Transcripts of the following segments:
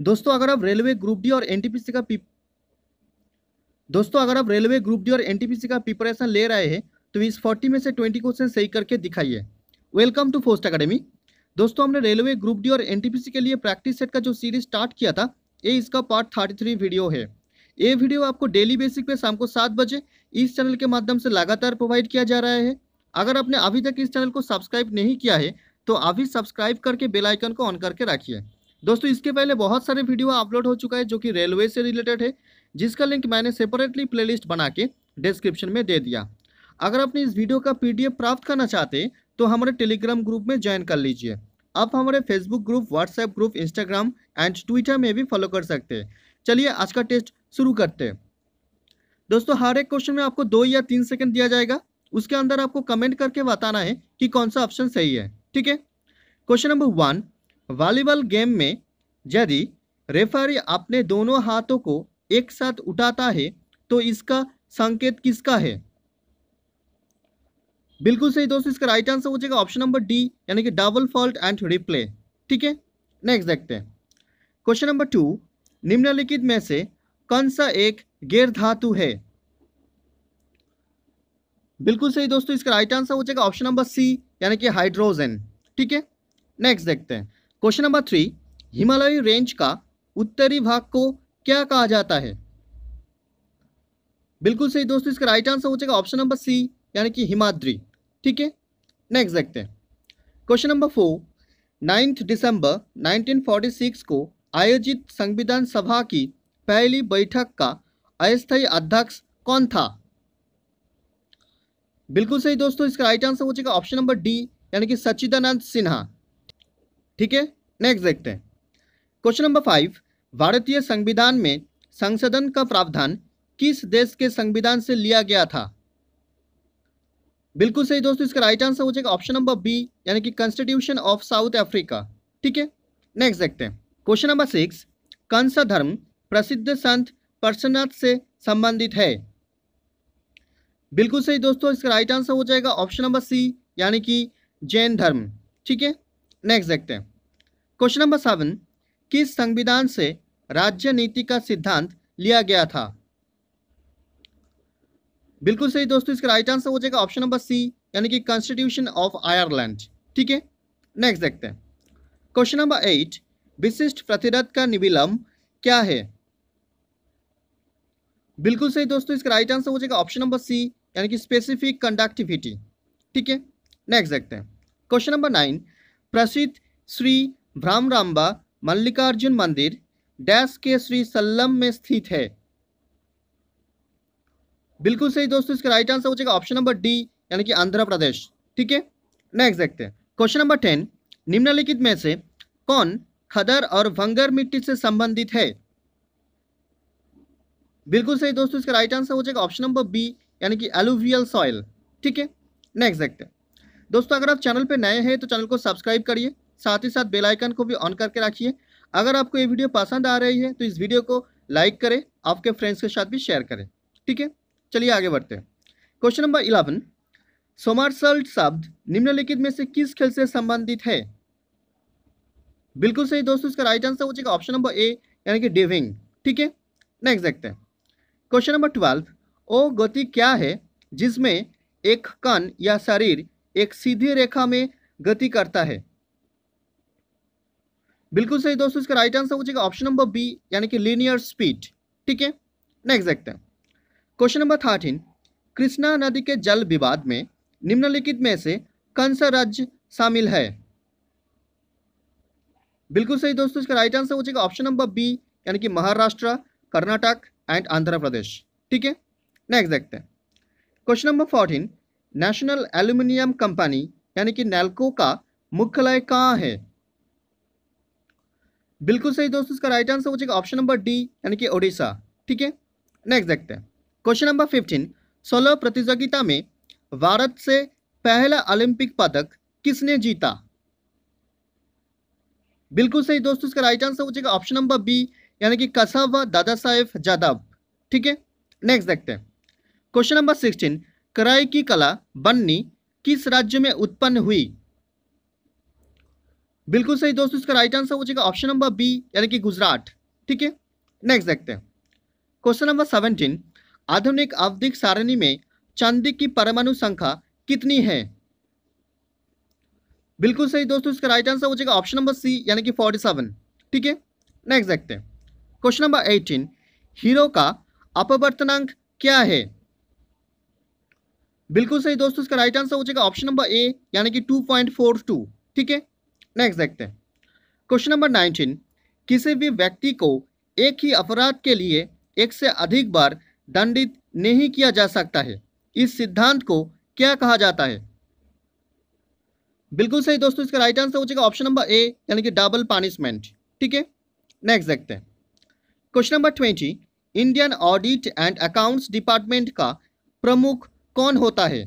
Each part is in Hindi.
दोस्तों अगर आप रेलवे ग्रुप डी और एनटीपीसी का दोस्तों अगर आप रेलवे ग्रुप डी और एनटीपीसी का प्रिपरेशन ले रहे हैं तो इस फोर्टी में से ट्वेंटी क्वेश्चन सही करके दिखाइए वेलकम टू फोस्ट अकेडमी दोस्तों हमने रेलवे ग्रुप डी और एनटीपीसी के लिए प्रैक्टिस सेट का जो सीरीज स्टार्ट किया था ये इसका पार्ट थर्टी थ्री वीडियो है ये वीडियो आपको डेली बेसिक पे शाम को सात बजे इस चैनल के माध्यम से लगातार प्रोवाइड किया जा रहा है अगर आपने अभी तक इस चैनल को सब्सक्राइब नहीं किया है तो अभी सब्सक्राइब करके बेलाइकन को ऑन करके रखिए दोस्तों इसके पहले बहुत सारे वीडियो अपलोड हो चुका है जो कि रेलवे से रिलेटेड है जिसका लिंक मैंने सेपरेटली प्लेलिस्ट बना के डिस्क्रिप्शन में दे दिया अगर आपने इस वीडियो का पीडीएफ प्राप्त करना चाहते तो हमारे टेलीग्राम ग्रुप में ज्वाइन कर लीजिए आप हमारे Facebook group WhatsApp group Instagram and Twitter में भी फॉलो कर सकते हैं चलिए आज का टेस्ट शुरू करते हैं दोस्तों हर एक क्वेश्चन में आपको दो या तीन सेकंड दिया जाएगा उसके अंदर आपको कमेंट करके बताना है कि कौन सा ऑप्शन सही है ठीक है question number one volleyball game में यदि रेफरी अपने दोनों हाथों को एक साथ उठाता है तो इसका संकेत किसका है बिल्कुल सही दोस्तों इसका राइट आंसर हो जाएगा ऑप्शन नंबर डी यानी कि डबल फॉल्ट एंड रिप्ले ठीक है नेक्स्ट देखते हैं क्वेश्चन नंबर टू निम्नलिखित में से कौन सा एक गैर धातु है बिल्कुल सही दोस्तों इसका राइट आंसर हो जाएगा ऑप्शन नंबर सी यानी कि हाइड्रोजन ठीक है नेक्स्ट देखते हैं क्वेश्चन नंबर थ्री हिमालयी रेंज का उत्तरी भाग को क्या कहा जाता है बिल्कुल सही दोस्तों इसका राइट आंसर हो जाएगा ऑप्शन नंबर सी यानी कि हिमाद्री ठीक है नेक्स्ट देखते हैं क्वेश्चन नंबर फोर नाइन्थ दिसंबर 1946 को आयोजित संविधान सभा की पहली बैठक का अस्थायी अध्यक्ष कौन था बिल्कुल सही दोस्तों इसका राइट आंसर हो जाएगा ऑप्शन नंबर डी यानी कि सच्चिदानंद सिन्हा ठीक है नेक्स्ट देखते हैं क्वेश्चन नंबर फाइव भारतीय संविधान में संशोधन का प्रावधान किस देश के संविधान से लिया गया था बिल्कुल सही दोस्तों इसका राइट आंसर हो जाएगा ऑप्शन नंबर बी यानी कि कॉन्स्टिट्यूशन ऑफ साउथ अफ्रीका ठीक है नेक्स्ट देखते हैं क्वेश्चन नंबर सिक्स कौन सा धर्म प्रसिद्ध संत प्रसन्नाथ से संबंधित है बिल्कुल सही दोस्तों इसका राइट आंसर हो जाएगा ऑप्शन नंबर सी यानी कि जैन धर्म ठीक है नेक्स्ट देखते हैं क्वेश्चन नंबर सेवन किस संविधान से राज्य नीति का सिद्धांत लिया गया था बिल्कुल सही दोस्तों इसका राइट आंसर हो जाएगा ऑप्शन नंबर सी यानी कि कॉन्स्टिट्यूशन ऑफ आयरलैंड ठीक है नेक्स्ट देखते हैं क्वेश्चन नंबर एट विशिष्ट प्रतिरथ का निविलंब क्या है बिल्कुल सही दोस्तों इसका राइट आंसर हो जाएगा ऑप्शन नंबर सी यानी कि स्पेसिफिक कंडक्टिविटी ठीक है नेक्स्ट देखते हैं क्वेश्चन नंबर नाइन प्रसिद्ध श्री भ्रामराम्बा मल्लिकार्जुन मंदिर डैश के श्री सल्लम में स्थित है बिल्कुल सही दोस्तों इसका राइट आंसर हो जाएगा ऑप्शन नंबर डी यानी कि आंध्र प्रदेश ठीक है नेक्स्ट देखते हैं क्वेश्चन नंबर टेन निम्नलिखित में से कौन खदर और भंगर मिट्टी से संबंधित है बिल्कुल सही दोस्तों इसका राइट आंसर हो जाएगा ऑप्शन नंबर बी यानी कि एलुवियल सॉइल ठीक है नेक्स्ट देखते हैं दोस्तों अगर आप चैनल पर नए हैं तो चैनल को सब्सक्राइब करिए साथ ही साथ बेलाइकन को भी ऑन करके रखिए अगर आपको ये वीडियो पसंद आ रही है तो इस वीडियो को लाइक करें आपके फ्रेंड्स के साथ भी शेयर करें ठीक है चलिए आगे बढ़ते हैं क्वेश्चन नंबर इलेवन सोमार्सल्ट शब्द निम्नलिखित में से किस खेल से संबंधित है बिल्कुल सही दोस्तों इसका राइट आंसर हो जाएगा ऑप्शन नंबर ए यानी कि डिविंग ठीक है नेक्स्ट देखते हैं क्वेश्चन नंबर ट्वेल्व ओ गति क्या है जिसमें एक कन या शरीर एक सीधी रेखा में गति करता है बिल्कुल सही दोस्तों इसका राइट आंसर हो जाएगा ऑप्शन नंबर बी यानी कि लीनियर स्पीड ठीक है नेक्स्ट देखते हैं क्वेश्चन नंबर थर्टीन कृष्णा नदी के जल विवाद में निम्नलिखित में से कौन सा राज्य शामिल है बिल्कुल सही दोस्तों इसका राइट आंसर हो जाएगा ऑप्शन नंबर बी यानी कि महाराष्ट्र कर्नाटक एंड आंध्र प्रदेश ठीक है नेक्स्ट देखते हैं question number fourteen national aluminium company यानी कि नेल्को का मुख्यालय कहाँ है बिल्कुल सही दोस्तों इसका राइट आंसर हो जाएगा ऑप्शन नंबर डी यानी कि ओडिशा ठीक है नेक्स्ट देखते हैं क्वेश्चन नंबर फिफ्टीन सोलह प्रतियोगिता में भारत से पहला ओलंपिक पदक किसने जीता बिल्कुल सही दोस्तों इसका राइट आंसर हो जाएगा ऑप्शन नंबर बी यानी कि व दादा साहेब जादव ठीक है नेक्स्ट देखते हैं क्वेश्चन नंबर सिक्सटीन कराई की कला बन्नी किस राज्य में उत्पन्न हुई बिल्कुल सही दोस्तों इसका राइट आंसर हो जाएगा ऑप्शन नंबर बी यानी कि गुजरात ठीक है नेक्स्ट देखते हैं क्वेश्चन नंबर सेवनटीन आधुनिक आवधिक सारणी में चांदी की परमाणु संख्या कितनी है बिल्कुल सही दोस्तों इसका राइट आंसर हो जाएगा ऑप्शन नंबर सी यानी कि फोर्टी सेवन ठीक है नेक्स्ट देखते हैं क्वेश्चन नंबर एटीन हीरो का अपवर्तनांक क्या है बिल्कुल सही दोस्तों इसका राइट आंसर हो जाएगा ऑप्शन नंबर ए यानी कि टू पॉइंट फोर टू ठीक है नेक्स्ट देखते हैं क्वेश्चन नंबर नाइनटीन किसी भी व्यक्ति को एक ही अपराध के लिए एक से अधिक बार दंडित नहीं किया जा सकता है इस सिद्धांत को क्या कहा जाता है बिल्कुल सही दोस्तों इसका राइट आंसर हो जाएगा ऑप्शन नंबर ए यानी कि डबल पानिशमेंट ठीक है नेक्स्ट देखते हैं question number twenty Indian audit and accounts department का प्रमुख कौन होता है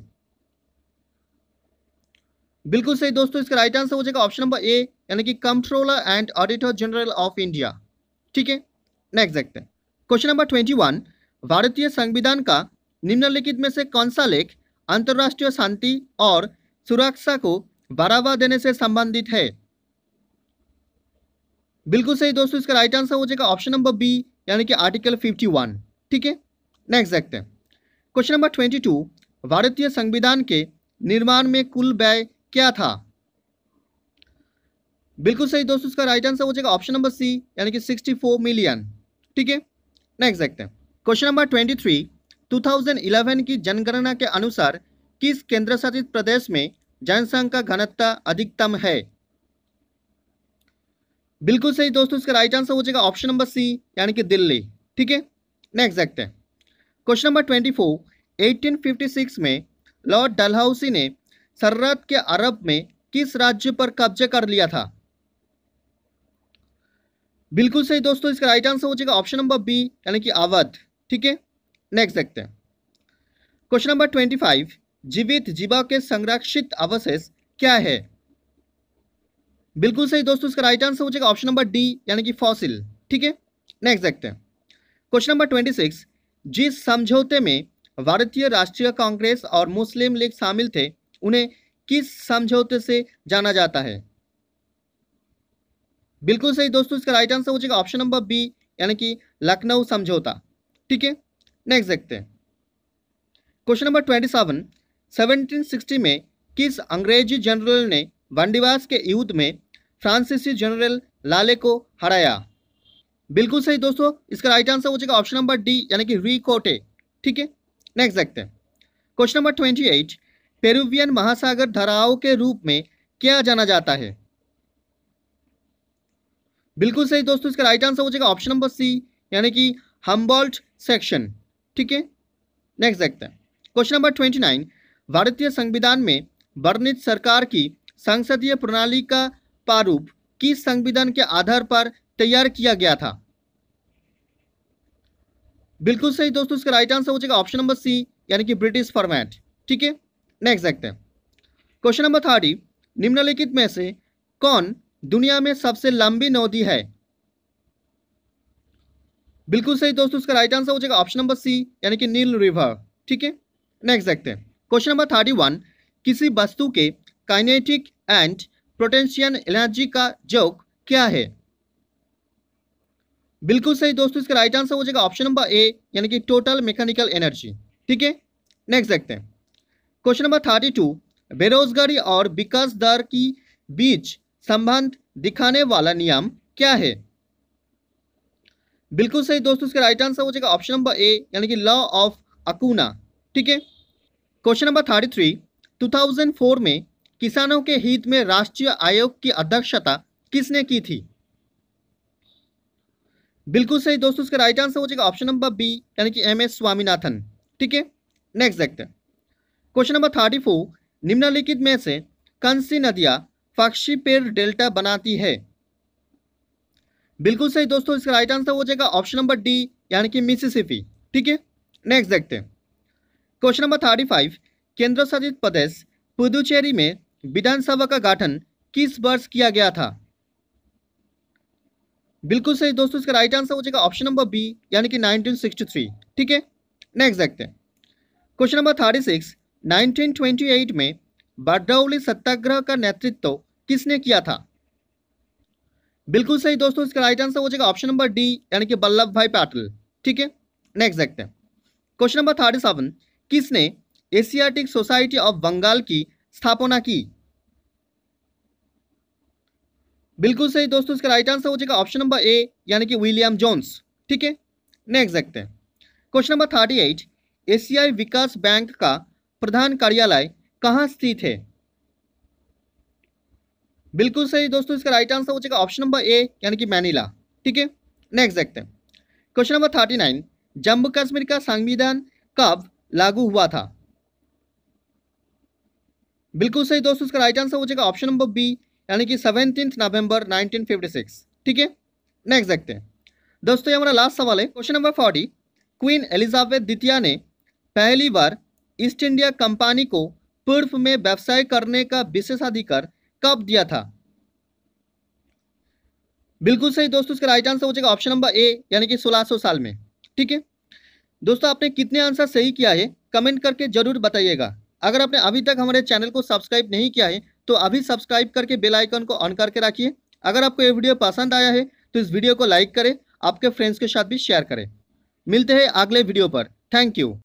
बिल्कुल सही दोस्तों इसका राइट आंसर हो जाएगा ऑप्शन नंबर ए यानी कि controller and auditor general of India ठीक है नेक्स्ट देखते हैं क्वेश्चन नंबर ट्वेंटी वन भारतीय संविधान का निम्नलिखित में से कौन सा लेख अंतर्राष्ट्रीय शांति और सुरक्षा को बढ़ावा देने से संबंधित है बिल्कुल सही दोस्तों इसका राइट आंसर हो जाएगा ऑप्शन नंबर बी यानी कि आर्टिकल फिफ्टी ठीक है नेक्स्ट देखते हैं क्वेश्चन नंबर ट्वेंटी भारतीय संविधान के निर्माण में कुल व्यय क्या था बिल्कुल सही दोस्तों इसका राइट आंसर हो जाएगा ऑप्शन नंबर सी यानी कि 64 मिलियन ठीक है नेक्स्ट देखते हैं क्वेश्चन नंबर 23 2011 की जनगणना के अनुसार किस केंद्र शासित प्रदेश में जनसंघ का घनत्ता अधिकतम है बिल्कुल सही दोस्तों इसका राइट आंसर हो जाएगा ऑप्शन नंबर सी यानी कि दिल्ली ठीक है नेक्स्ट देखते हैं क्वेश्चन नंबर ट्वेंटी फोर 1856 में लॉर्ड डलहाउसी ने सर्रात के अरब में किस राज्य पर कब्जे कर लिया था बिल्कुल सही दोस्तों इसका राइट आंसर हो जाएगा ऑप्शन नंबर बी यानी कि अवध ठीक है नेक्स्ट देखते हैं क्वेश्चन नंबर ट्वेंटी फाइव जीवित जीवा के संरक्षित अवशेष क्या है बिल्कुल सही दोस्तों इसका राइट आंसर हो जाएगा ऑप्शन नंबर डी यानी कि फॉसिल ठीक है नेक्स्ट देखते हैं क्वेश्चन नंबर ट्वेंटी सिक्स जिस समझौते में भारतीय राष्ट्रीय कांग्रेस और मुस्लिम लीग शामिल थे उन्हें किस समझौते से जाना जाता है बिल्कुल सही दोस्तों इसका राइट आंसर हो जाएगा ऑप्शन नंबर बी यानी कि लखनऊ समझौता ठीक है नेक्स्ट देखते हैं question number twenty seven seventeen sixty में किस अंग्रेजी जनरल ने वंडिवास के युद्ध में फ्रांसीसी जनरल लाले को हराया बिल्कुल सही दोस्तों इसका राइट आंसर हो जाएगा ऑप्शन नंबर डी यानी कि रिकोटे ठीक है नेक्स्ट देखते हैं question number twenty eight Peruvian महासागर धराओं के रूप में क्या जाना जाता है बिल्कुल सही दोस्तों इसका राइट आंसर हो जाएगा ऑप्शन नंबर सी यानी कि हम्बोल्ट सेक्शन ठीक है नेक्स्ट देखते हैं क्वेश्चन नंबर ट्वेंटी नाइन भारतीय संविधान में वर्णित सरकार की संसदीय प्रणाली का प्रारूप किस संविधान के आधार पर तैयार किया गया था बिल्कुल सही दोस्तों इसका राइट आंसर हो जाएगा ऑप्शन नंबर सी यानी कि ब्रिटिश फॉर्मेट ठीक है नेक्स्ट देखते हैं क्वेश्चन नंबर थर्टी निम्नलिखित में से कौन दुनिया में सबसे लंबी नदी है बिल्कुल सही दोस्तों इसका राइट आंसर हो जाएगा ऑप्शन नंबर सी यानी कि नील रिवर ठीक है नेक्स्ट देखते हैं क्वेश्चन नंबर थर्टी वन किसी वस्तु के काइनेटिक एंड प्रोटेंशियल एनर्जी का जोक क्या है बिल्कुल सही दोस्तों इसका राइट आंसर हो जाएगा ऑप्शन नंबर ए यानी कि टोटल मैकेनिकल एनर्जी ठीक है नेक्स्ट देखते हैं क्वेश्चन नंबर थर्टी टू बेरोजगारी और विकास दर की बीच संबंध दिखाने वाला नियम क्या है बिल्कुल सही दोस्तों इसका राइट आंसर हो जाएगा ऑप्शन नंबर ए यानी कि लॉ ऑफ अकूना ठीक है question number thirty three two thousand four में किसानों के हित में राष्ट्रीय आयोग की अध्यक्षता किसने की थी बिल्कुल सही दोस्तों इसका राइट आंसर हो जाएगा ऑप्शन नंबर बी यानी कि एम एस स्वामीनाथन ठीक है नेक्स्ट देखते हैं क्वेश्चन नंबर थर्टी फोर निम्नलिखित में से कौन सी नदियाँ फक्शी पेर डेल्टा बनाती है बिल्कुल सही दोस्तों इसका राइट आंसर हो जाएगा ऑप्शन नंबर डी यानी कि मिसिसिपी ठीक है नेक्स्ट देखते हैं क्वेश्चन नंबर थर्टी फाइव केंद्र शासित प्रदेश पुदुचेरी में विधानसभा का गठन किस वर्ष किया गया था बिल्कुल सही दोस्तों इसका राइट आंसर हो जाएगा ऑप्शन नंबर बी यानी कि 1963 ठीक है नेक्स्ट देखते हैं क्वेश्चन नंबर 36 1928 में बारडौली सत्याग्रह का नेतृत्व तो किसने किया था बिल्कुल सही दोस्तों इसका राइट आंसर हो जाएगा ऑप्शन नंबर डी यानी कि वल्लभ भाई पाटिल ठीक है नेक्स्ट देखते हैं क्वेश्चन नंबर थर्टी सेवन किसने एशियाटिक सोसाइटी ऑफ बंगाल की स्थापना की बिल्कुल सही दोस्तों इसका राइट आंसर हो जाएगा ऑप्शन नंबर ए यानी कि विलियम जोन्स ठीक है नेक्स्ट देखते हैं क्वेश्चन नंबर थर्टी एट एशियाई विकास बैंक का प्रधान कार्यालय कहाँ स्थित है बिल्कुल सही दोस्तों इसका राइट आंसर हो जाएगा ऑप्शन नंबर ए यानी कि मैनिला ठीक है नेक्स्ट देखते हैं question number thirty nine Jammu Kashmir का संविधान कब लागू हुआ था बिल्कुल सही दोस्तों इसका राइट आंसर हो जाएगा ऑप्शन नंबर बी यानी कि नाइनटीन नवंबर 1956 ठीक है नेक्स्ट देखते हैं दोस्तों ये हमारा लास्ट सवाल है question number forty queen Elizabeth द्वितीय ने पहली बार ईस्ट इंडिया कंपनी को पूर्व में व्यवसाय करने का विशेषाधिकार कब दिया था बिल्कुल सही दोस्तों इसका राइट आंसर हो जाएगा ऑप्शन नंबर ए यानी कि सोलह साल में ठीक है दोस्तों आपने कितने आंसर सही किया है कमेंट करके जरूर बताइएगा अगर आपने अभी तक हमारे चैनल को सब्सक्राइब नहीं किया है तो अभी सब्सक्राइब करके बेल आइकन को ऑन करके रखिए अगर आपको ये वीडियो पसंद आया है तो इस वीडियो को लाइक करें आपके फ्रेंड्स के साथ भी शेयर करें मिलते हैं अगले वीडियो पर थैंक यू